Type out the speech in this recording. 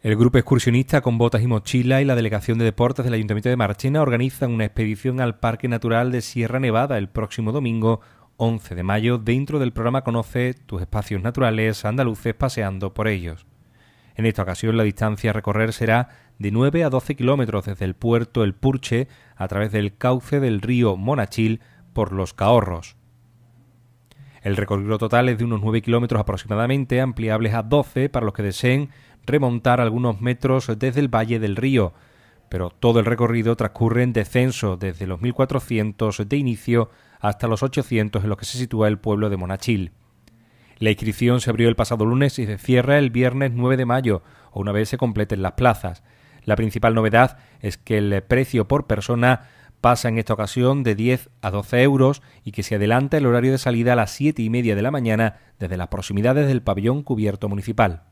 El grupo excursionista con botas y mochila y la Delegación de Deportes del Ayuntamiento de Marchena organizan una expedición al Parque Natural de Sierra Nevada el próximo domingo 11 de mayo dentro del programa Conoce tus espacios naturales andaluces paseando por ellos. En esta ocasión la distancia a recorrer será de 9 a 12 kilómetros desde el puerto El Purche a través del cauce del río Monachil por los Caorros. El recorrido total es de unos 9 kilómetros aproximadamente, ampliables a 12 para los que deseen remontar algunos metros desde el valle del río, pero todo el recorrido transcurre en descenso desde los 1400 de inicio hasta los 800 en los que se sitúa el pueblo de Monachil. La inscripción se abrió el pasado lunes y se cierra el viernes 9 de mayo, o una vez se completen las plazas. La principal novedad es que el precio por persona pasa en esta ocasión de 10 a 12 euros y que se adelanta el horario de salida a las 7 y media de la mañana desde las proximidades del pabellón cubierto municipal.